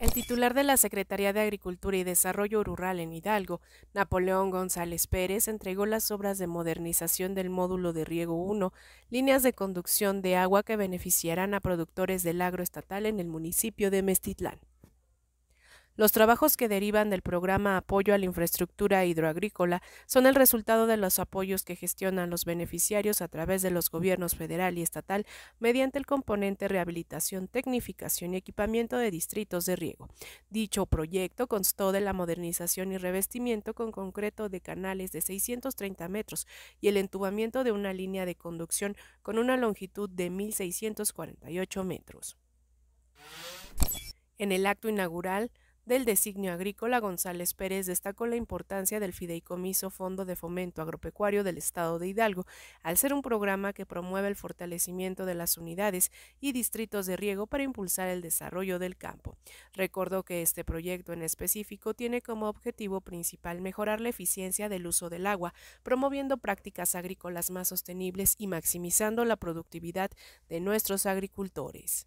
El titular de la Secretaría de Agricultura y Desarrollo Rural en Hidalgo, Napoleón González Pérez, entregó las obras de modernización del módulo de riego 1, líneas de conducción de agua que beneficiarán a productores del agro estatal en el municipio de Mestitlán. Los trabajos que derivan del programa Apoyo a la Infraestructura Hidroagrícola son el resultado de los apoyos que gestionan los beneficiarios a través de los gobiernos federal y estatal mediante el componente Rehabilitación, Tecnificación y Equipamiento de Distritos de Riego. Dicho proyecto constó de la modernización y revestimiento con concreto de canales de 630 metros y el entubamiento de una línea de conducción con una longitud de 1.648 metros. En el acto inaugural, del designio agrícola, González Pérez destacó la importancia del fideicomiso Fondo de Fomento Agropecuario del Estado de Hidalgo, al ser un programa que promueve el fortalecimiento de las unidades y distritos de riego para impulsar el desarrollo del campo. Recordó que este proyecto en específico tiene como objetivo principal mejorar la eficiencia del uso del agua, promoviendo prácticas agrícolas más sostenibles y maximizando la productividad de nuestros agricultores.